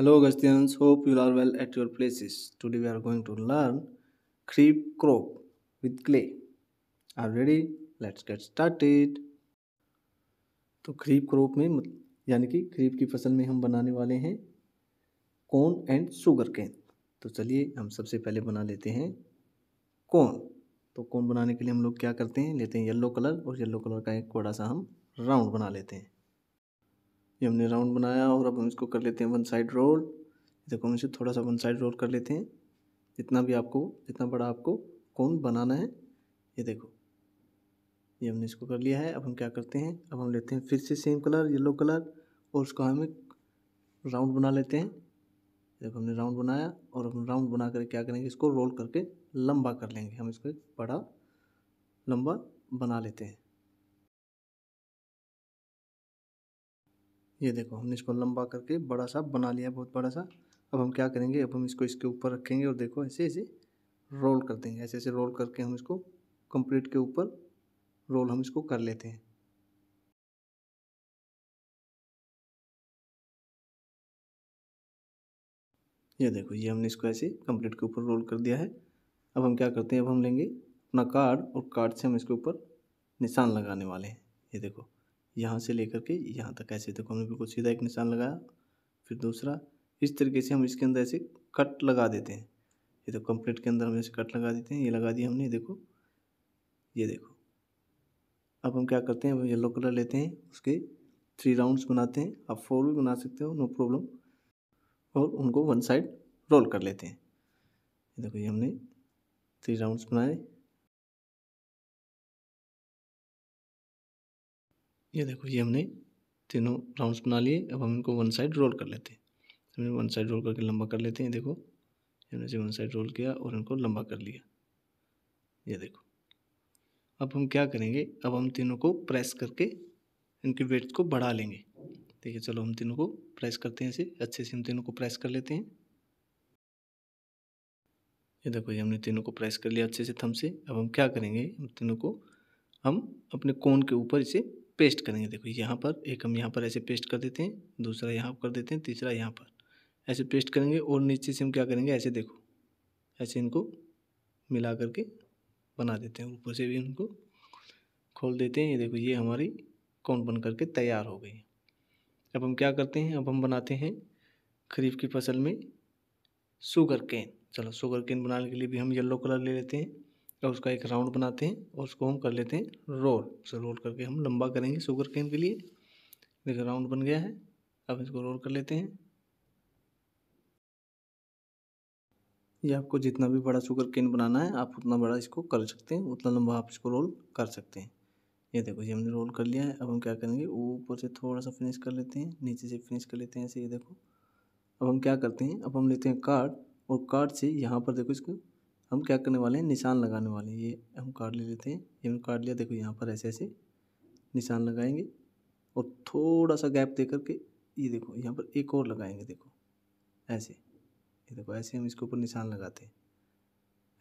Hello गस्तियंस hope you are well at your places today we are going to learn creep crop with clay are ready let's get started तो creep crop में यानी कि creep की फसल में हम बनाने वाले हैं कॉर्न एंड शुगर कैन तो चलिए हम सबसे पहले बना लेते हैं कॉर्न तो कॉर्न बनाने के लिए हम लोग क्या करते हैं लेते हैं येल्लो कलर और येल्लो कलर का एक थोड़ा सा हम राउंड बना लेते हैं ये हमने राउंड बनाया और अब हम इसको कर लेते हैं वन साइड रोल देखो हम इसे थोड़ा सा वन साइड रोल कर लेते हैं जितना भी आपको जितना बड़ा आपको कौन बनाना है ये देखो ये हमने इसको कर लिया है अब हम क्या करते हैं अब हम लेते हैं फिर से सेम कलर येलो कलर और उसको हम एक राउंड बना लेते हैं देखो हमने राउंड बनाया और हम राउंड बना कर क्या करेंगे इसको रोल करके लंबा कर लेंगे हम इसको एक बड़ा लंबा बना लेते हैं ये देखो हमने इसको लंबा करके बड़ा सा बना लिया बहुत बड़ा सा अब हम क्या करेंगे अब हम इसको इसके ऊपर रखेंगे और देखो ऐसे ऐसे रोल कर देंगे ऐसे ऐसे रोल करके हम इसको कंप्लीट के ऊपर रोल हम इसको कर लेते हैं ये देखो ये हमने इसको ऐसे कंप्लीट के ऊपर रोल कर दिया है अब हम क्या करते हैं अब हम लेंगे अपना कार्ड और कार्ड से हम इसके ऊपर निशान लगाने वाले हैं ये देखो यहाँ से लेकर के यहाँ तक ऐसे देखो हमने बिल्कुल सीधा एक निशान लगाया फिर दूसरा इस तरीके से हम इसके अंदर ऐसे कट लगा देते हैं ये देखो कंप्लीट के अंदर हम ऐसे कट लगा देते हैं ये लगा दिया हमने देखो ये देखो अब हम क्या करते हैं येलो कलर लेते हैं उसके थ्री राउंड्स बनाते हैं आप फोर भी बना सकते हो नो प्रॉब्लम और उनको वन साइड रोल कर लेते हैं देखो ये हमने थ्री राउंड्स बनाए ये देखो ये हमने तीनों राउंड्स बना लिए अब हम इनको वन साइड रोल कर लेते हैं हमने वन साइड रोल करके लंबा कर लेते हैं देखो हमने से वन साइड रोल किया और इनको लंबा कर लिया ये देखो अब हम क्या करेंगे अब हम तीनों को प्रेस करके इनके वेट को बढ़ा लेंगे देखिए चलो हम तीनों को प्रेस करते हैं इसे अच्छे से हम तीनों को प्रेस कर लेते हैं ये देखो ये हमने तीनों को प्रेस कर लिया अच्छे से थम से अब हम क्या करेंगे हम तीनों को हम अपने कोन के ऊपर इसे पेस्ट करेंगे देखो यहाँ पर एक हम यहाँ पर ऐसे पेस्ट कर देते हैं दूसरा यहाँ कर देते हैं तीसरा यहाँ पर ऐसे पेस्ट करेंगे और नीचे से हम क्या करेंगे ऐसे देखो ऐसे इनको मिला करके बना देते हैं ऊपर से भी इनको खोल देते हैं ये देखो ये हमारी कौन बन करके तैयार हो गई अब हम क्या करते हैं अब हम बनाते हैं खरीफ की फसल में शुगर केन चलो शुगर केन बनाने के लिए भी हम येलो कलर ले लेते हैं और तो उसका एक राउंड बनाते हैं और उसको हम कर लेते हैं रोल उसे रोल करके हम लंबा करेंगे शुगर केन के लिए देखिए राउंड बन गया है अब इसको रोल कर लेते हैं ये आपको जितना भी बड़ा शुगर केन बनाना है आप उतना बड़ा इसको कर सकते हैं उतना लंबा आप इसको रोल कर सकते हैं ये देखो ये हमने रोल कर लिया है अब हम क्या करेंगे ऊपर से थोड़ा सा फिनिश कर लेते हैं नीचे से फिनिश कर लेते हैं ऐसे ये देखो अब हम क्या करते हैं अब हम लेते हैं कार्ड और कार्ड से यहाँ पर देखो इसको हम क्या करने वाले हैं निशान लगाने वाले हैं ये हम काट ले लेते हैं ये हमने काट लिया देखो यहाँ पर ऐसे ऐसे निशान लगाएंगे और थोड़ा सा गैप दे करके ये देखो यहाँ पर एक और लगाएंगे देखो ऐसे ये देखो ऐसे हम इसके ऊपर निशान लगाते हैं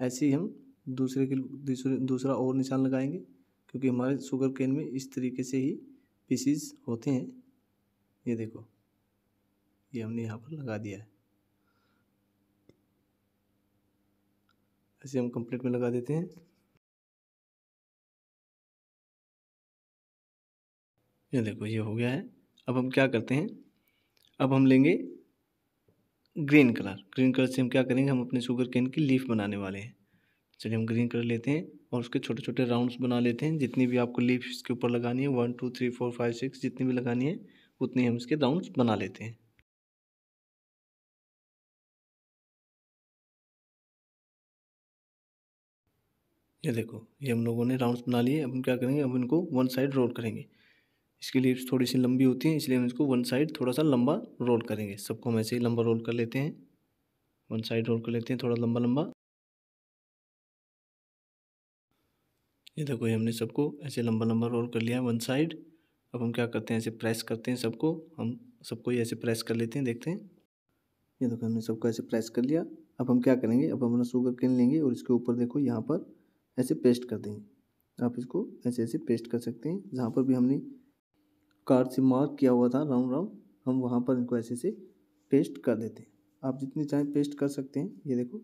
ऐसे ही हम दूसरे के दूसरे दूसरा और निशान लगाएंगे क्योंकि हमारे शुगर केन में इस तरीके से ही पीसीज होते हैं ये देखो ये हमने यहाँ पर लगा दिया है ऐसे हम कंप्लीट में लगा देते हैं ये देखो ये हो गया है अब हम क्या करते हैं अब हम लेंगे ग्रीन कलर ग्रीन कलर से हम क्या करेंगे हम अपने शुगर केन की लीफ बनाने वाले हैं चलिए हम ग्रीन कलर लेते हैं और उसके छोटे छोटे राउंड्स बना लेते हैं जितनी भी आपको लीफ इसके ऊपर लगानी है one two three four five six जितनी भी लगानी है उतनी हम इसके राउंड्स बना लेते हैं ये देखो ये हम लोगों ने राउंड्स बना लिए अब हम क्या करेंगे अब इनको वन साइड रोल करेंगे इसकी लीव्स थोड़ी सी लंबी होती हैं इसलिए हम इसको वन साइड थोड़ा सा लंबा रोल करेंगे सबको हम ऐसे ही लंबा रोल कर लेते हैं वन साइड रोल कर लेते हैं थोड़ा लंबा लंबा ये देखो ये हमने सबको ऐसे लंबा लंबा रोल कर लिया है वन साइड अब हम क्या करते हैं ऐसे प्रेस करते हैं सबको हम सबको ऐसे प्रेस कर लेते हैं देखते हैं ये देखो हमने सबको ऐसे प्रेस कर लिया अब हम क्या करेंगे अब हम अपना शुगर कैन लेंगे और इसके ऊपर देखो यहाँ पर ऐसे पेस्ट कर देंगे आप इसको ऐसे ऐसे पेस्ट कर सकते हैं जहाँ पर भी हमने कार्ड से मार्क किया हुआ था राउंड राउंड हम वहाँ पर इनको ऐसे ऐसे पेस्ट कर देते हैं आप जितनी चाहें पेस्ट कर सकते हैं ये देखो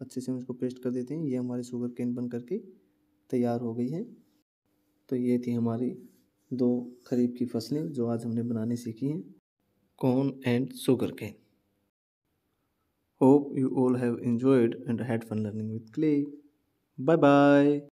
अच्छे से हम इसको पेस्ट कर देते हैं ये हमारी शुगर कैन बन करके तैयार हो गई है तो ये थी हमारी दो खरीफ की फसलें जो आज हमने बनाने सीखी हैं and sugarcane hope you all have enjoyed and had fun learning with clay Bye bye.